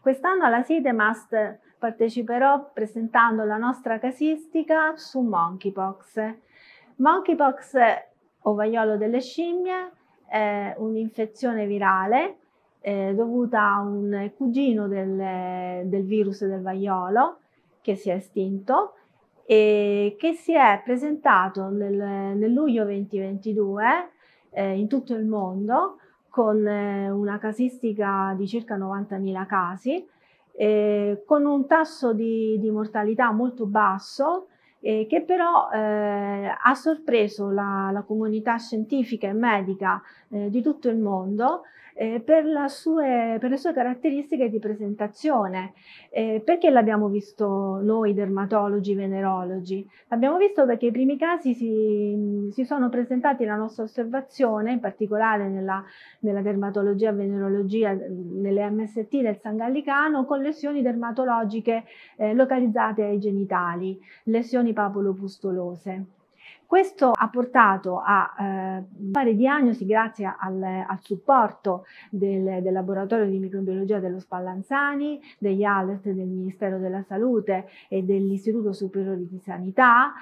Quest'anno alla SIDEMAST parteciperò presentando la nostra casistica su monkeypox. Monkeypox o vaiolo delle scimmie è un'infezione virale eh, dovuta a un cugino del, del virus del vaiolo che si è estinto e che si è presentato nel, nel luglio 2022 eh, in tutto il mondo con eh, una casistica di circa 90.000 casi, eh, con un tasso di, di mortalità molto basso eh, che però eh, ha sorpreso la, la, comunità scientifica e medica eh, di tutto il mondo eh, per, sue, per, le sue caratteristiche di presentazione. Eh, perché l'abbiamo visto noi dermatologi, venerologi? L'abbiamo visto perché i primi casi si, si, sono presentati nella nostra osservazione, in particolare nella, nella dermatologia, venerologia, nelle MST del San Gallicano, con lesioni dermatologiche eh, localizzate ai genitali, lesioni infezioni papulopustolose. Questo ha portato a eh, fare diagnosi grazie al, al supporto del, del, laboratorio di microbiologia dello Spallanzani, degli alert del Ministero della Salute e dell'Istituto Superiore di Sanità,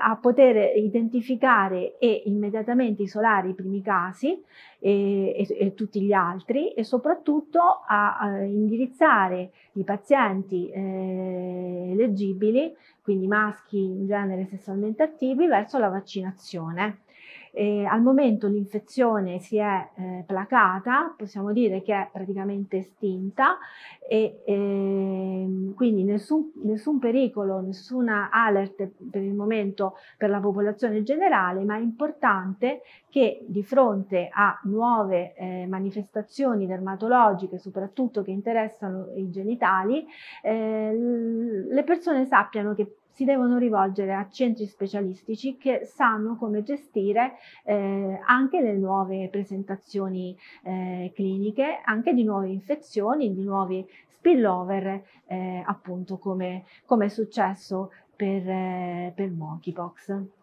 a poter identificare e immediatamente isolare i primi casi e, e, e tutti gli altri e soprattutto a, a indirizzare i pazienti eh, leggibili, quindi maschi in genere sessualmente attivi, verso la vaccinazione. E al momento l'infezione si è eh, placata, possiamo dire che è praticamente estinta e eh, quindi nessun, nessun, pericolo, nessuna alert per il momento per la popolazione generale, ma è importante che di fronte a nuove eh, manifestazioni dermatologiche, soprattutto che interessano i genitali, eh, le persone sappiano che si devono rivolgere a centri specialistici che sanno come gestire eh, anche le nuove presentazioni eh, cliniche, anche di nuove infezioni, di nuovi spillover, eh, appunto come, come, è successo per, eh, per Monkeypox.